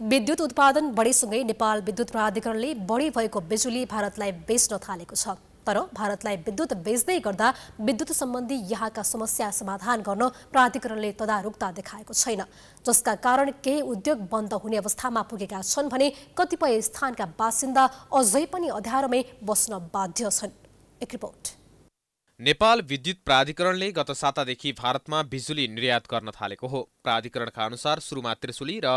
विद्युत उत्पादन बढीसँगै नेपाल विद्युत प्राधिकरणले बढी भएको बिजुली भारतलाई बेच्न थालेको छ तर भारतलाई विद्युत बेच्दै गर्दा विद्युत सम्बन्धी यहाँका समस्या समाधान गर्न प्राधिकरणले तदारुकता देखाएको छैन जसका कारण केही उद्योग बन्द हुने अवस्थामा पुगेका छन् भने कतिपय स्थानका बासिन्दा अझै पनि अध्ययारमै बस्न बाध्य छन् एक रिपोर्ट नेपाल विद्युत प्राधिकरणले गत सातादेखि भारतमा बिजुली निर्यात गर्न थालेको हो प्राधिकरणका अनुसार सुरुमा त्रिशुली र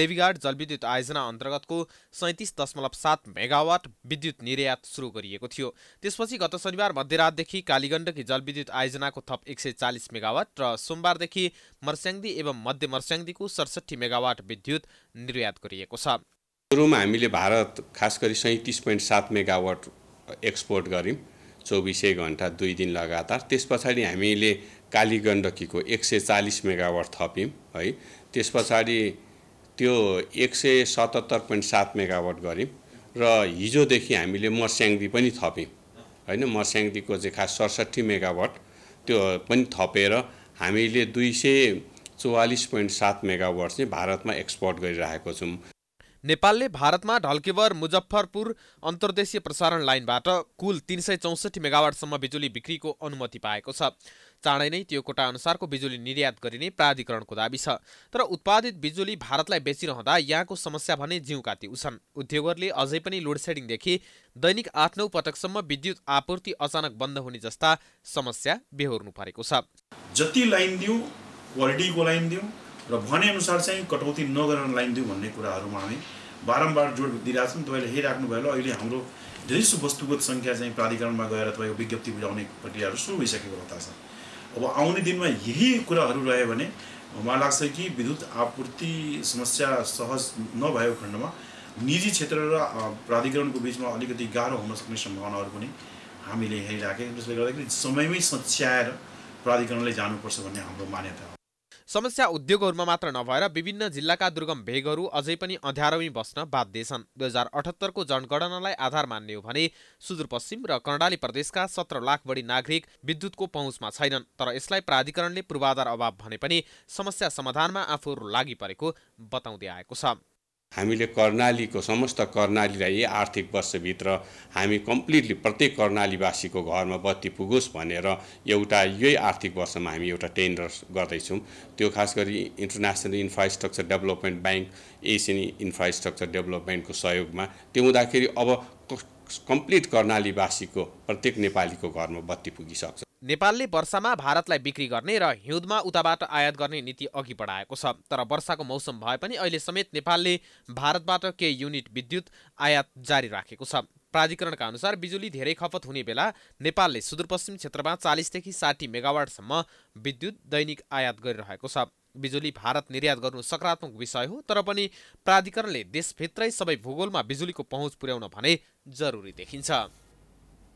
देवीघाट जलविद्युत आयोजना अन्तर्गतको सैतिस दशमलव सात मेगावाट विद्युत निर्यात सुरु गरिएको थियो त्यसपछि गत शनिबार मध्यरातदेखि कालीगण्डकी जलविद्युत आयोजनाको थप एक सय चालिस मेगावाट र सोमबारदेखि मर्स्याङ्दी एवं मध्य मर्स्याङ्दीको सडसठी मेगावाट विद्युत निर्यात गरिएको छ सुरुमा हामीले भारत खास गरी सैतिस पोइन्ट सात मेगावाट एक्सपोर्ट गऱ्यौँ चौबिसै घन्टा दुई दिन लगातार त्यस पछाडि हामीले काली गण्डकीको एक सय चालिस मेगावाट थप्यौँ है त्यस पछाडि त्यो एक सय सतहत्तर पोइन्ट सात मेगावाट गऱ्यौँ र हिजोदेखि हामीले मर्स्याङ्दी पनि थप्यौँ होइन मर्स्याङ्दीको चाहिँ खास सडसट्ठी मेगावाट त्यो पनि थपेर हामीले दुई सय चौवालिस पोइन्ट सात मेगावाट चाहिँ भारतमा एक्सपोर्ट गरिरहेको छौँ नेपालले भारतमा ढल्केवर मुजफ्फरपुर अन्तर्देशीय प्रसारण लाइनबाट कुल तिन सय चौसठी मेगावाटसम्म बिजुली बिक्रीको अनुमति पाएको छ चाँडै नै त्यो कोटा अनुसारको बिजुली निर्यात गरिने प्राधिकरणको दावी छ तर उत्पादित बिजुली भारतलाई बेचिरहँदा यहाँको समस्या भने जिउका त्यउ छन् उद्योगहरूले अझै पनि लोडसेडिङदेखि दैनिक आठ नौ पटकसम्म विद्युत आपूर्ति अचानक बन्द हुने जस्ता समस्या बेहोर्नु परेको छ जति लाइन लाइन र भनेअनुसार चाहिँ कटौती नगरेर लाइन दिउँ भन्ने कुराहरूमा हामी बारम्बार जोड दिइरहेछौँ तपाईँले हेरिराख्नु भयो अहिले हाम्रो धेरैसो वस्तुगत सङ्ख्या चाहिँ प्राधिकरणमा गएर तपाईँको विज्ञप्ति बुझाउने प्रक्रियाहरू सुरु भइसकेको अवस्था छ अब आउने दिनमा यही कुराहरू रह्यो भने मलाई लाग्छ कि विद्युत आपूर्ति समस्या सहज नभएको खण्डमा निजी क्षेत्र र प्राधिकरणको बिचमा अलिकति गाह्रो हुन सक्ने सम्भावनाहरू पनि हामीले हेरिराखेँ त्यसले गर्दाखेरि समयमै सच्याएर प्राधिकरणले जानुपर्छ भन्ने हाम्रो मान्यता हो समस्या उद्योगहरूमा मात्र नभएर विभिन्न जिल्लाका दुर्गम भेगहरू अझै पनि अँध्यारोमी बस्न बाध्य छन् दुई हजार अठहत्तरको जनगणनालाई आधार मान्ने हो भने सुदूरपश्चिम र कर्णाली प्रदेशका सत्र लाख बढी नागरिक विद्युतको पहुँचमा छैनन् तर यसलाई प्राधिकरणले पूर्वाधार अभाव भने पनि समस्या समाधानमा आफूहरू लागि परेको बताउँदै आएको छ हामीले कर्णालीको समस्त कर्णालीलाई यही आर्थिक वर्षभित्र हामी कम्प्लिटली प्रत्येक कर्णालीवासीको घरमा बत्ती पुगोस् भनेर एउटा यही आर्थिक वर्षमा हामी एउटा टेन्डर गर्दैछौँ त्यो खास गरी international infrastructure development bank Asian infrastructure डेभलपमेन्टको सहयोगमा त्यो हुँदाखेरि अब कम्प्लिट कर्णालीवासीको प्रत्येक नेपालीको घरमा बत्ती पुगिसक्छ नेपालले वर्षामा भारतलाई बिक्री गर्ने र हिउँदमा उताबाट आयात गर्ने नीति अघि बढाएको छ तर वर्षाको मौसम भए पनि अहिले समेत नेपालले भारतबाट केही युनिट विद्युत आयात जारी राखेको छ प्राधिकरणका अनुसार बिजुली धेरै खपत हुने बेला नेपालले सुदूरपश्चिम क्षेत्रमा चालिसदेखि साठी मेगावाटसम्म विद्युत दैनिक आयात गरिरहेको छ बिजुली भारत निर्यात गर्नु सकारात्मक विषय हो तर पनि प्राधिकरणले देशभित्रै सबै भूगोलमा बिजुलीको पहुँच पुर्याउन भने जरुरी देखिन्छ